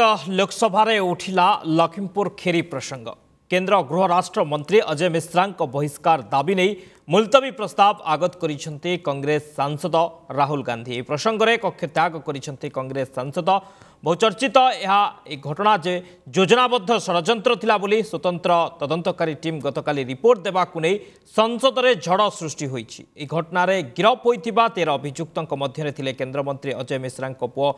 त रे उठिला लखिमपुर खेरी प्रसंग केन्द्र गृहराष्ट्र मन्त्री अजय मिश्राको बहिष्कार दाबी नै ମୁଲତବୀ ପ୍ରସ୍ତାବ ଆଗତ କରିଛନ୍ତି କଂଗ୍ରେସ ସାଂସଦ ରାହୁଲ ଗାନ୍ଧୀ ଏହି ପ୍ରସଙ୍ଗରେ କକ୍ଷତ୍ୟାଗ କରିଛନ୍ତି କଂଗ୍ରେସ ସାଂସଦ ବହୁଚର୍ଚ୍ଚିତ ଏହା ଏ ଘଟଣା ଯେ ଯୋଜନାବଦ୍ଧ ଷଡ଼ଯନ୍ତ୍ର ଥିଲା ବୋଲି ସ୍ୱତନ୍ତ୍ର ତଦନ୍ତକାରୀ ଟିମ୍ ଗତକାଲି ରିପୋର୍ଟ ଦେବାକୁ ନେଇ ସଂସଦରେ ଝଡ଼ ସୃଷ୍ଟି ହୋଇଛି ଏହି ଘଟଣାରେ ଗିରଫ ହୋଇଥିବା ତେର ଅଭିଯୁକ୍ତଙ୍କ ମଧ୍ୟରେ ଥିଲେ କେନ୍ଦ୍ରମନ୍ତ୍ରୀ ଅଜୟ ମିଶ୍ରାଙ୍କ ପୁଅ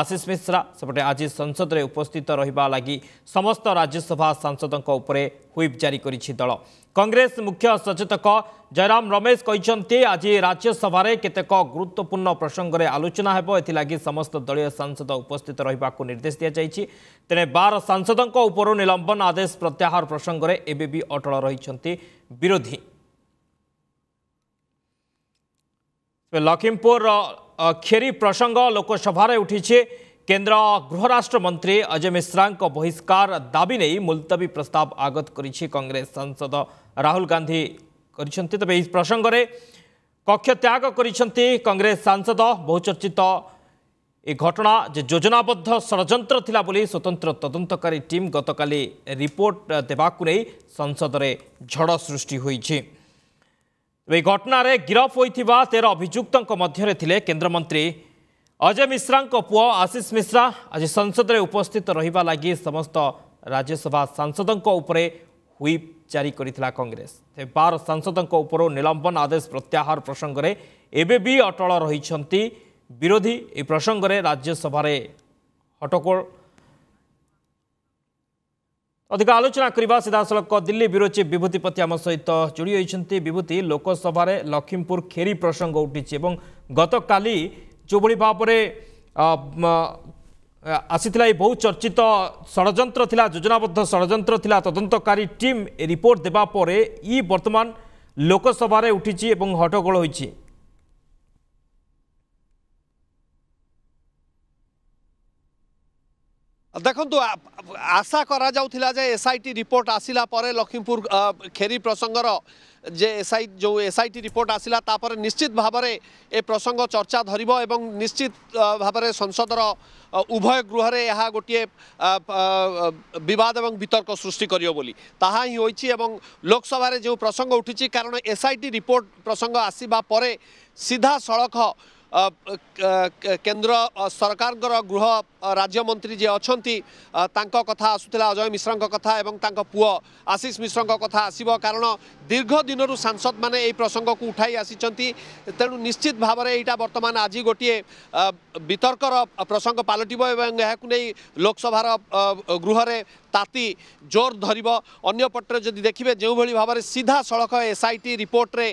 ଆଶିଷ ମିଶ୍ରା ସେପଟେ ଆଜି ସଂସଦରେ ଉପସ୍ଥିତ ରହିବା ଲାଗି ସମସ୍ତ ରାଜ୍ୟସଭା ସାଂସଦଙ୍କ ଉପରେ ହ୍ୱିପ୍ ଜାରି କରିଛି ଦଳ কংগ্রেস মুখ্য সচেতক জয়রাম রমেশ কিন্তু আজ রাজ্যসভার কেতক গুরুত্বপূর্ণ প্রসঙ্গে আলোচনা হব এলাগি সমস্ত দলীয় সাংসদ উপস্থিত রহবাক নির্দেশ দিয়াযাই তেমনি বার সাংসদ উপর নিলম্বন আদেশ প্রত্যাহার প্রসঙ্গে এবেবি অটল রয়েছেন বিরোধী লক্ষিমপুর খেরি প্রসঙ্গ লোকসভার উঠিছে কেন্দ্র গৃহরাষ্ট্রমন্ত্রী অজয় মিশ্রা বহিষ্কার দাবি নেই মুলতবী প্রস্তাব আগত করেছে কংগ্রেস সাংসদ ରାହୁଲ ଗାନ୍ଧୀ କରିଛନ୍ତି ତେବେ ଏହି ପ୍ରସଙ୍ଗରେ କକ୍ଷ ତ୍ୟାଗ କରିଛନ୍ତି କଂଗ୍ରେସ ସାଂସଦ ବହୁଚର୍ଚ୍ଚିତ ଏ ଘଟଣା ଯେ ଯୋଜନାବଦ୍ଧ ଷଡ଼ଯନ୍ତ୍ର ଥିଲା ବୋଲି ସ୍ୱତନ୍ତ୍ର ତଦନ୍ତକାରୀ ଟିମ୍ ଗତକାଲି ରିପୋର୍ଟ ଦେବାକୁ ନେଇ ସଂସଦରେ ଝଡ଼ ସୃଷ୍ଟି ହୋଇଛି ଏହି ଘଟଣାରେ ଗିରଫ ହୋଇଥିବା ତେର ଅଭିଯୁକ୍ତଙ୍କ ମଧ୍ୟରେ ଥିଲେ କେନ୍ଦ୍ରମନ୍ତ୍ରୀ ଅଜୟ ମିଶ୍ରାଙ୍କ ପୁଅ ଆଶିଷ ମିଶ୍ରା ଆଜି ସଂସଦରେ ଉପସ୍ଥିତ ରହିବା ଲାଗି ସମସ୍ତ ରାଜ୍ୟସଭା ସାଂସଦଙ୍କ ଉପରେ হুইপ জারি করে কংগ্রেস বার সাংসদ উপর নিলম্বন আদেশ প্রত্যাহার প্রসঙ্গে এবে বি অটল রয়েছেন বিরোধী এই প্রসঙ্গে রাজ্যসভার হটকোল অধিক আলোচনা করা সিধাসলক দিল্লি বিরোচি বিভূতিপতি আমার সহ যোড়ি হয়েছেন বিভূতি লোকসভার লক্ষিমপুর খেরি প্রসঙ্গ উঠিছে এবং গতকালি যেভাবে ভাবে ଆସିଥିଲା ଏଇ ବହୁ ଚର୍ଚ୍ଚିତ ଷଡ଼ଯନ୍ତ୍ର ଥିଲା ଯୋଜନାବଦ୍ଧ ଷଡ଼ଯନ୍ତ୍ର ଥିଲା ତଦନ୍ତକାରୀ ଟିମ୍ ରିପୋର୍ଟ ଦେବା ପରେ ଇ ବର୍ତ୍ତମାନ ଲୋକସଭାରେ ଉଠିଛି ଏବଂ ହଟ୍ଟଗୋଳ ହୋଇଛି ଦେଖନ୍ତୁ ଆଶା କରାଯାଉଥିଲା ଯେ ଏସ୍ଆଇଟି ରିପୋର୍ଟ ଆସିଲା ପରେ ଲକ୍ଷ୍ମୀପୁର ଖେରୀ ପ୍ରସଙ୍ଗର যে এসআই যে এসআইটি রিপোর্ট আসিলা তাপরে নিশ্চিত ভাবে এ প্রসঙ্গ চর্চা ধরিব এবং নিশ্চিত ভাবে সংসদর উভয় গৃহরে এহা গোটিয়ে বিবাদ এবং বিতর্ক সৃষ্টি করিব বলি তাহা হি হয়েছি এবং লোকসভার যে প্রসঙ্গ উঠিছি কারণ এসআইটি রিপোর্ট প্রসঙ্গ আসিবা পরে সিধা সড়ক কেন্দ্র সরকারঙ্কর গৃহ ରାଜ୍ୟମନ୍ତ୍ରୀ ଯିଏ ଅଛନ୍ତି ତାଙ୍କ କଥା ଆସୁଥିଲା ଅଜୟ ମିଶ୍ରଙ୍କ କଥା ଏବଂ ତାଙ୍କ ପୁଅ ଆଶିଷ ମିଶ୍ରଙ୍କ କଥା ଆସିବ କାରଣ ଦୀର୍ଘ ଦିନରୁ ସାଂସଦମାନେ ଏହି ପ୍ରସଙ୍ଗକୁ ଉଠାଇ ଆସିଛନ୍ତି ତେଣୁ ନିଶ୍ଚିତ ଭାବରେ ଏଇଟା ବର୍ତ୍ତମାନ ଆଜି ଗୋଟିଏ ବିତର୍କର ପ୍ରସଙ୍ଗ ପାଲଟିବ ଏବଂ ଏହାକୁ ନେଇ ଲୋକସଭାର ଗୃହରେ ତାତି ଜୋର ଧରିବ ଅନ୍ୟପଟରେ ଯଦି ଦେଖିବେ ଯେଉଁଭଳି ଭାବରେ ସିଧାସଳଖ ଏସ୍ଆଇଟି ରିପୋର୍ଟରେ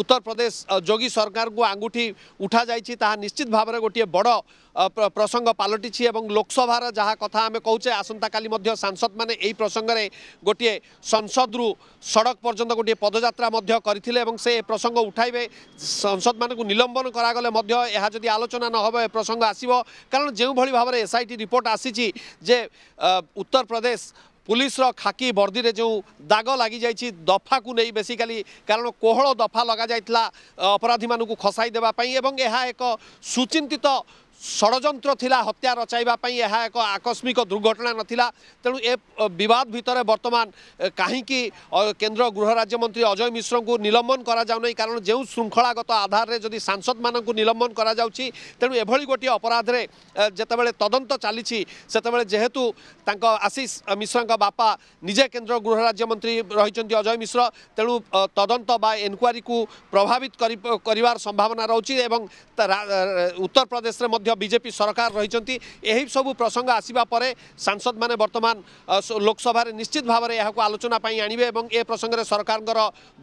ଉତ୍ତରପ୍ରଦେଶ ଯୋଗୀ ସରକାରଙ୍କୁ ଆଙ୍ଗୁଠି ଉଠାଯାଇଛି ତାହା ନିଶ୍ଚିତ ଭାବରେ ଗୋଟିଏ ବଡ଼ ପ୍ରସଙ୍ଗ ପାଲ ପାଲଟିଛି ଏବଂ ଲୋକସଭାର ଯାହା କଥା ଆମେ କହୁଛେ ଆସନ୍ତାକାଲି ମଧ୍ୟ ସାଂସଦମାନେ ଏହି ପ୍ରସଙ୍ଗରେ ଗୋଟିଏ ସଂସଦରୁ ସଡ଼କ ପର୍ଯ୍ୟନ୍ତ ଗୋଟିଏ ପଦଯାତ୍ରା ମଧ୍ୟ କରିଥିଲେ ଏବଂ ସେ ଏ ପ୍ରସଙ୍ଗ ଉଠାଇବେ ସଂସଦମାନଙ୍କୁ ନିଲମ୍ବନ କରାଗଲେ ମଧ୍ୟ ଏହା ଯଦି ଆଲୋଚନା ନହେବ ଏ ପ୍ରସଙ୍ଗ ଆସିବ କାରଣ ଯେଉଁଭଳି ଭାବରେ ଏସ୍ଆଇଟି ରିପୋର୍ଟ ଆସିଛି ଯେ ଉତ୍ତରପ୍ରଦେଶ পুলিশর খাকি বর্দি যে দাগ লাগি যাই দফাকু নেই বেসিকালি কারণ কোহল দফা লগা যাই অপরাধী মানুষ খসাই দেওয়া এবং এক সুচিন্তিত ষড়যন্ତ୍ର ଥିଲା ହତ୍ୟା ରଚାଇବା ପାଇଁ ଏହା ଏକ ଆକସ୍ମିକ ଦୁର୍ଘଟଣା ନଥିଲା ତେଣୁ ଏ ବିବାଦ ଭିତରେ ବର୍ତ୍ତମାନ କାହିଁକି କେନ୍ଦ୍ର ଗୃହ ରାଜ୍ୟମନ୍ତ୍ରୀ ଅଜୟ ମିଶ୍ରଙ୍କୁ ନିଲମ୍ବନ କରାଯାଉନାହିଁ କାରଣ ଯେଉଁ ଶୃଙ୍ଖଳାଗତ ଆଧାରରେ ଯଦି ସାଂସଦମାନଙ୍କୁ ନିଲମ୍ବନ କରାଯାଉଛି ତେଣୁ ଏଭଳି ଗୋଟିଏ ଅପରାଧରେ ଯେତେବେଳେ ତଦନ୍ତ ଚାଲିଛି ସେତେବେଳେ ଯେହେତୁ ତାଙ୍କ ଆଶିଷ ମିଶ୍ରଙ୍କ ବାପା ନିଜେ କେନ୍ଦ୍ର ଗୃହ ରାଜ୍ୟମନ୍ତ୍ରୀ ରହିଛନ୍ତି ଅଜୟ ମିଶ୍ର ତେଣୁ ତଦନ୍ତ ବା ଏନକ୍ୱାରିକୁ ପ୍ରଭାବିତ କରିବାର ସମ୍ଭାବନା ରହୁଛି ଏବଂ ଉତ୍ତରପ୍ରଦେଶରେ ମଧ୍ୟ বিজেপি সরকার রয়েছেন এই সব প্রসঙ্গ আসবা পরে সাংসদ মানে বর্তমান লোকসভার নিশ্চিত ভাবে এখন আলোচনা আনবে এবং এ প্রসঙ্গে সরকারের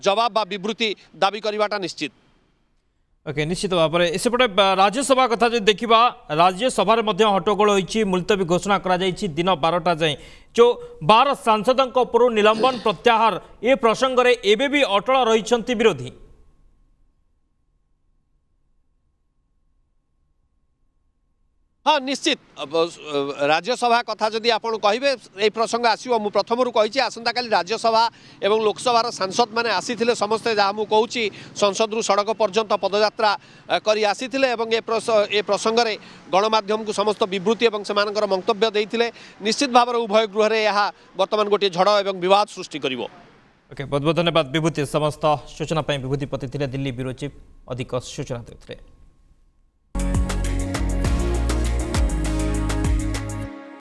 জবাব বা বিবৃতি দাবি করাটা নিশ্চিত ଓକେ ନିଶ୍ଚିତ ଭାବରେ ସେପଟେ ରାଜ୍ୟସଭା କଥା ଯଦି ଦେଖିବା ରାଜ୍ୟସଭାରେ ମଧ୍ୟ ହଟ୍ଟଗୋଳ ହୋଇଛି ମୁଲତବୀ ଘୋଷଣା କରାଯାଇଛି ଦିନ ବାରଟା ଯାଏଁ ଯେଉଁ ବାର ସାଂସଦଙ୍କ ଉପରୁ ନିଲମ୍ବନ ପ୍ରତ୍ୟାହାର ଏ ପ୍ରସଙ୍ଗରେ ଏବେ ବି ଅଟଳ ରହିଛନ୍ତି ବିରୋଧୀ ହଁ ନିଶ୍ଚିତ ରାଜ୍ୟସଭା କଥା ଯଦି ଆପଣ କହିବେ ଏଇ ପ୍ରସଙ୍ଗ ଆସିବ ମୁଁ ପ୍ରଥମରୁ କହିଛି ଆସନ୍ତାକାଲି ରାଜ୍ୟସଭା ଏବଂ ଲୋକସଭାର ସାଂସଦମାନେ ଆସିଥିଲେ ସମସ୍ତେ ଯାହା ମୁଁ କହୁଛି ସଂସଦରୁ ସଡ଼କ ପର୍ଯ୍ୟନ୍ତ ପଦଯାତ୍ରା କରି ଆସିଥିଲେ ଏବଂ ଏ ଏ ପ୍ରସଙ୍ଗରେ ଗଣମାଧ୍ୟମକୁ ସମସ୍ତ ବିବୃତ୍ତି ଏବଂ ସେମାନଙ୍କର ମନ୍ତବ୍ୟ ଦେଇଥିଲେ ନିଶ୍ଚିତ ଭାବରେ ଉଭୟ ଗୃହରେ ଏହା ବର୍ତ୍ତମାନ ଗୋଟିଏ ଝଡ଼ ଏବଂ ବିବାଦ ସୃଷ୍ଟି କରିବ ଓକେ ବହୁତ ବହୁତ ଧନ୍ୟବାଦ ବିଭୂତି ସମସ୍ତ ସୂଚନା ପାଇଁ ବିଭୂତି ପତିଥିଲେ ଦିଲ୍ଲୀ ବ୍ୟୁରୋ ଚିଫ୍ ଅଧିକ ସୂଚନା ଦେଉଥିଲେ